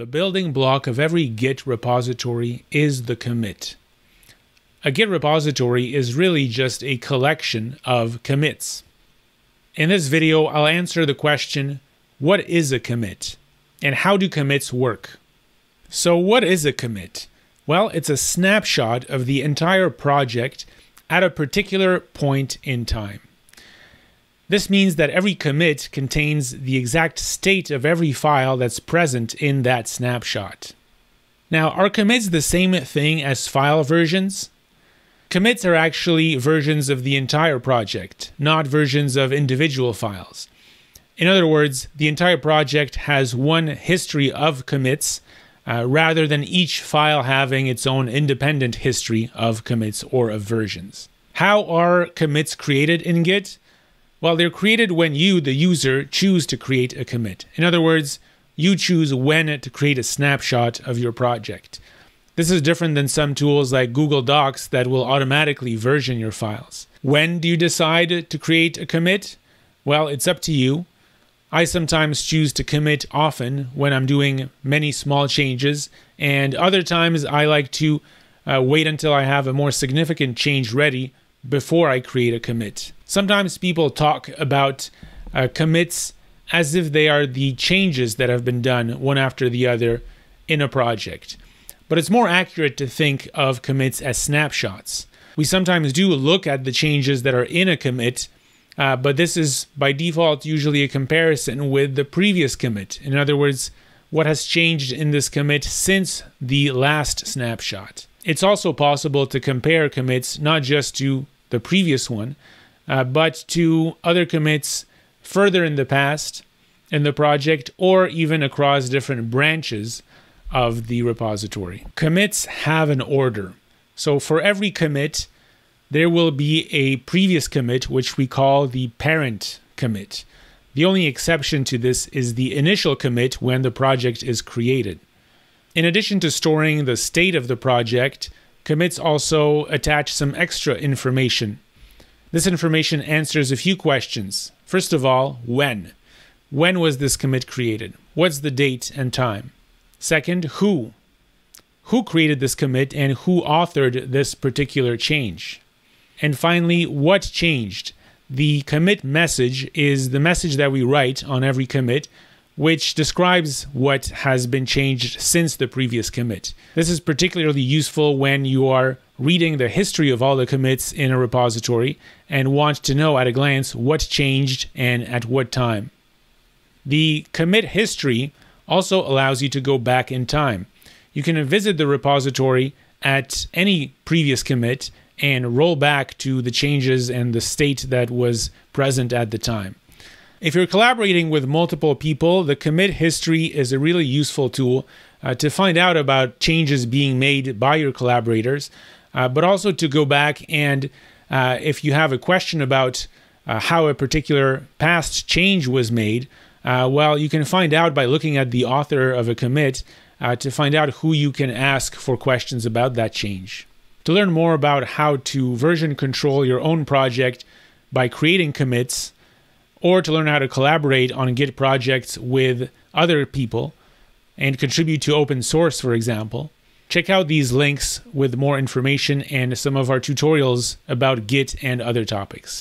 The building block of every Git repository is the commit. A Git repository is really just a collection of commits. In this video, I'll answer the question, what is a commit? And how do commits work? So what is a commit? Well, it's a snapshot of the entire project at a particular point in time. This means that every commit contains the exact state of every file that's present in that snapshot. Now, are commits the same thing as file versions? Commits are actually versions of the entire project, not versions of individual files. In other words, the entire project has one history of commits uh, rather than each file having its own independent history of commits or of versions. How are commits created in Git? Well, they're created when you, the user, choose to create a commit. In other words, you choose when to create a snapshot of your project. This is different than some tools like Google Docs that will automatically version your files. When do you decide to create a commit? Well, it's up to you. I sometimes choose to commit often when I'm doing many small changes, and other times I like to uh, wait until I have a more significant change ready before I create a commit. Sometimes people talk about uh, commits as if they are the changes that have been done one after the other in a project. But it's more accurate to think of commits as snapshots. We sometimes do look at the changes that are in a commit, uh, but this is by default usually a comparison with the previous commit. In other words, what has changed in this commit since the last snapshot. It's also possible to compare commits not just to the previous one, uh, but to other commits further in the past in the project or even across different branches of the repository. Commits have an order. So for every commit, there will be a previous commit, which we call the parent commit. The only exception to this is the initial commit when the project is created. In addition to storing the state of the project, Commits also attach some extra information. This information answers a few questions. First of all, when? When was this commit created? What's the date and time? Second, who? Who created this commit and who authored this particular change? And finally, what changed? The commit message is the message that we write on every commit which describes what has been changed since the previous commit. This is particularly useful when you are reading the history of all the commits in a repository and want to know at a glance what changed and at what time. The commit history also allows you to go back in time. You can visit the repository at any previous commit and roll back to the changes and the state that was present at the time. If you're collaborating with multiple people, the commit history is a really useful tool uh, to find out about changes being made by your collaborators, uh, but also to go back and uh, if you have a question about uh, how a particular past change was made, uh, well, you can find out by looking at the author of a commit uh, to find out who you can ask for questions about that change. To learn more about how to version control your own project by creating commits, or to learn how to collaborate on Git projects with other people and contribute to open source, for example, check out these links with more information and some of our tutorials about Git and other topics.